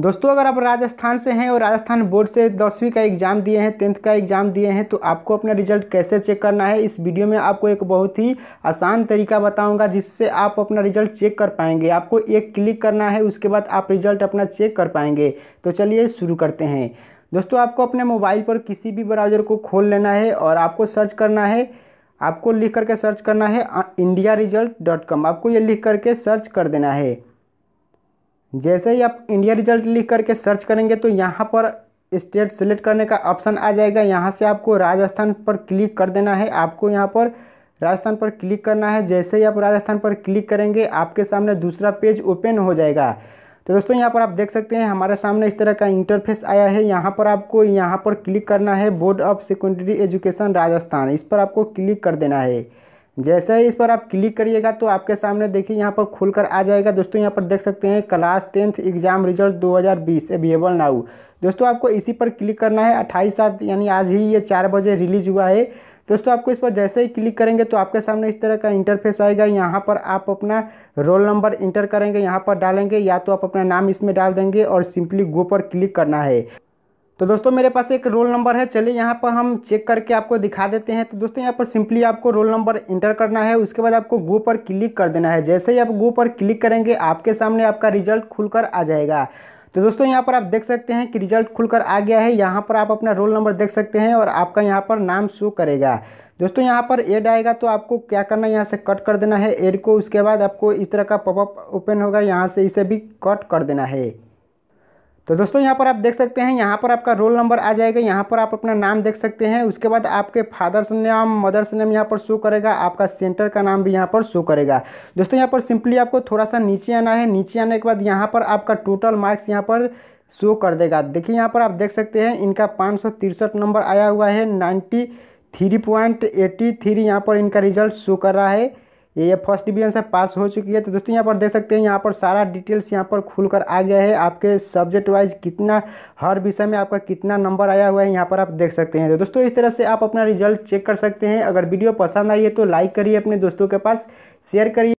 दोस्तों अगर आप राजस्थान से हैं और राजस्थान बोर्ड से दसवीं का एग्ज़ाम दिए हैं टेंथ का एग्ज़ाम दिए हैं तो आपको अपना रिजल्ट कैसे चेक करना है इस वीडियो में आपको एक बहुत ही आसान तरीका बताऊंगा जिससे आप अपना रिजल्ट चेक कर पाएंगे आपको एक क्लिक करना है उसके बाद आप रिजल्ट अपना चेक कर पाएंगे तो चलिए शुरू करते हैं दोस्तों आपको अपने मोबाइल पर किसी भी ब्राउज़र को खोल लेना है और आपको सर्च करना है आपको लिख करके सर्च करना है इंडिया रिजल्ट डॉट कॉम आपको ये लिख करके सर्च कर देना है जैसे ही आप इंडिया रिजल्ट लिख करके सर्च करेंगे तो यहाँ पर स्टेट सेलेक्ट करने का ऑप्शन आ जाएगा यहाँ से आपको राजस्थान पर क्लिक कर देना है आपको यहाँ पर राजस्थान पर क्लिक करना है जैसे ही आप राजस्थान पर क्लिक करेंगे आपके सामने दूसरा पेज ओपन हो जाएगा तो दोस्तों यहाँ पर आप देख सकते हैं हमारे सामने इस तरह का इंटरफेस आया है यहाँ पर आपको यहाँ पर क्लिक करना है board of secondary education Rajasthan इस पर आपको क्लिक कर देना है जैसे ही इस पर आप क्लिक करिएगा तो आपके सामने देखिए यहाँ पर खुलकर आ जाएगा दोस्तों यहाँ पर देख सकते हैं class tenth exam result 2020 available now दोस्तों आपको इसी पर क्लिक करना है अट्ठाईस सात यानी आज ही ये चार बजे रिलीज हुआ है दोस्तों आपको इस पर जैसे ही क्लिक करेंगे तो आपके सामने इस तरह का इंटरफेस आएगा यहाँ पर आप अपना रोल नंबर इंटर करेंगे यहाँ पर डालेंगे या तो आप अपना नाम इसमें डाल देंगे और सिंपली गो पर क्लिक करना है तो दोस्तों मेरे पास एक रोल नंबर है चलिए यहाँ पर हम चेक करके आपको दिखा देते हैं तो दोस्तों यहाँ पर सिंपली आपको रोल नंबर इंटर करना है उसके बाद आपको गो पर क्लिक कर देना है जैसे ही आप गो पर क्लिक करेंगे आपके सामने आपका रिजल्ट खुलकर आ जाएगा तो दोस्तों यहाँ पर आप देख सकते हैं कि रिजल्ट खुलकर आ गया है यहाँ पर आप अपना रोल नंबर देख सकते हैं और आपका यहाँ पर नाम शो करेगा दोस्तों यहाँ पर एड आएगा तो आपको क्या करना है यहाँ से कट कर देना है एड को उसके बाद आपको इस तरह का पॉपअप ओपन होगा यहाँ से इसे भी कट कर देना है तो दोस्तों यहाँ पर आप देख सकते हैं यहाँ पर आपका रोल नंबर आ जाएगा यहाँ पर आप अपना नाम देख सकते हैं उसके बाद आपके फादर्स नाम मदर्स नेम यहाँ पर शो करेगा आपका सेंटर का नाम भी यहाँ पर शो करेगा दोस्तों यहाँ पर सिंपली आपको थोड़ा सा नीचे आना है नीचे आने के बाद यहाँ पर आपका टोटल मार्क्स यहाँ पर शो कर देगा देखिए यहाँ पर आप देख सकते हैं इनका पाँच नंबर आया हुआ है ninety three point eighty three यहाँ पर इनका रिजल्ट शो कर रहा है ये फर्स्ट डिवीजन से पास हो चुकी है तो दोस्तों यहाँ पर देख सकते हैं यहाँ पर सारा डिटेल्स यहाँ पर खुल कर आ गया है आपके सब्जेक्ट वाइज कितना हर विषय में आपका कितना नंबर आया हुआ है यहाँ पर आप देख सकते हैं तो दोस्तों इस तरह से आप अपना रिजल्ट चेक कर सकते हैं अगर वीडियो पसंद आई है तो लाइक करिए अपने दोस्तों के पास शेयर करिए